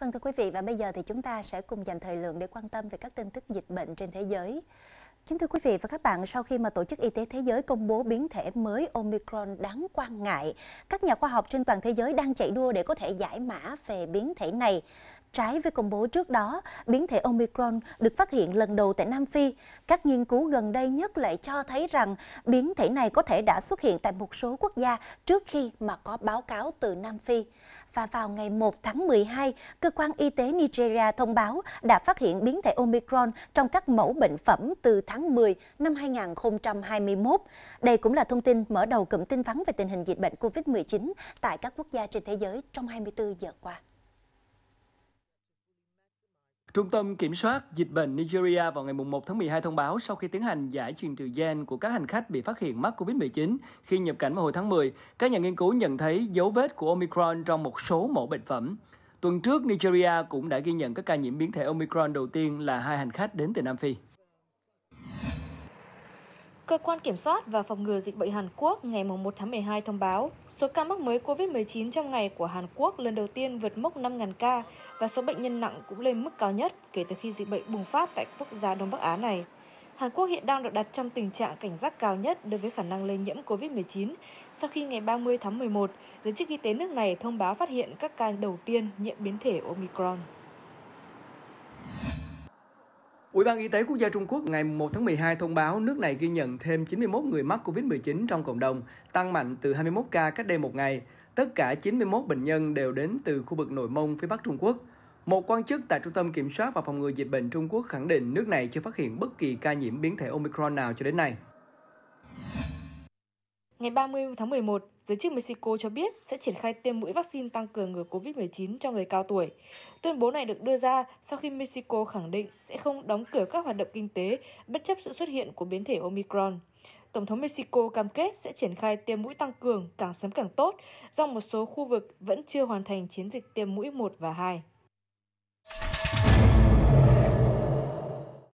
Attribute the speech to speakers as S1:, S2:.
S1: Vâng thưa quý vị và bây giờ thì chúng ta sẽ cùng dành thời lượng để quan tâm về các tin tức dịch bệnh trên thế giới. Kính thưa quý vị và các bạn, sau khi mà Tổ chức Y tế Thế giới công bố biến thể mới Omicron đáng quan ngại, các nhà khoa học trên toàn thế giới đang chạy đua để có thể giải mã về biến thể này trái với công bố trước đó, biến thể Omicron được phát hiện lần đầu tại Nam Phi. Các nghiên cứu gần đây nhất lại cho thấy rằng biến thể này có thể đã xuất hiện tại một số quốc gia trước khi mà có báo cáo từ Nam Phi. Và vào ngày 1 tháng 12, cơ quan y tế Nigeria thông báo đã phát hiện biến thể Omicron trong các mẫu bệnh phẩm từ tháng 10 năm 2021. Đây cũng là thông tin mở đầu cụm tin vắn về tình hình dịch bệnh COVID-19 tại các quốc gia trên thế giới trong 24 giờ qua.
S2: Trung tâm Kiểm soát Dịch bệnh Nigeria vào ngày 1 tháng 12 thông báo sau khi tiến hành giải truyền tự gen của các hành khách bị phát hiện mắc COVID-19 khi nhập cảnh vào hồi tháng 10, các nhà nghiên cứu nhận thấy dấu vết của Omicron trong một số mẫu bệnh phẩm. Tuần trước, Nigeria cũng đã ghi nhận các ca nhiễm biến thể Omicron đầu tiên là hai hành khách đến từ Nam Phi.
S3: Cơ quan Kiểm soát và Phòng ngừa Dịch bệnh Hàn Quốc ngày 1 tháng 12 thông báo số ca mắc mới COVID-19 trong ngày của Hàn Quốc lần đầu tiên vượt mốc 5.000 ca và số bệnh nhân nặng cũng lên mức cao nhất kể từ khi dịch bệnh bùng phát tại quốc gia Đông Bắc Á này. Hàn Quốc hiện đang được đặt trong tình trạng cảnh giác cao nhất đối với khả năng lây nhiễm COVID-19 sau khi ngày 30 tháng 11, giới chức y tế nước này thông báo phát hiện các ca đầu tiên nhiễm biến thể Omicron.
S2: Ủy ban Y tế Quốc gia Trung Quốc ngày 1 tháng 12 thông báo nước này ghi nhận thêm 91 người mắc COVID-19 trong cộng đồng, tăng mạnh từ 21 ca cách đây một ngày. Tất cả 91 bệnh nhân đều đến từ khu vực nội mông phía Bắc Trung Quốc. Một quan chức tại Trung tâm Kiểm soát và Phòng ngừa Dịch bệnh Trung Quốc khẳng định nước này chưa phát hiện bất kỳ ca nhiễm biến thể Omicron nào cho đến nay.
S3: Ngày 30 tháng 11, giới chức Mexico cho biết sẽ triển khai tiêm mũi vaccine tăng cường ngừa COVID-19 cho người cao tuổi. Tuyên bố này được đưa ra sau khi Mexico khẳng định sẽ không đóng cửa các hoạt động kinh tế bất chấp sự xuất hiện của biến thể Omicron. Tổng thống Mexico cam kết sẽ triển khai tiêm mũi tăng cường càng sớm càng tốt do một số khu vực vẫn chưa hoàn thành chiến dịch tiêm mũi 1 và 2.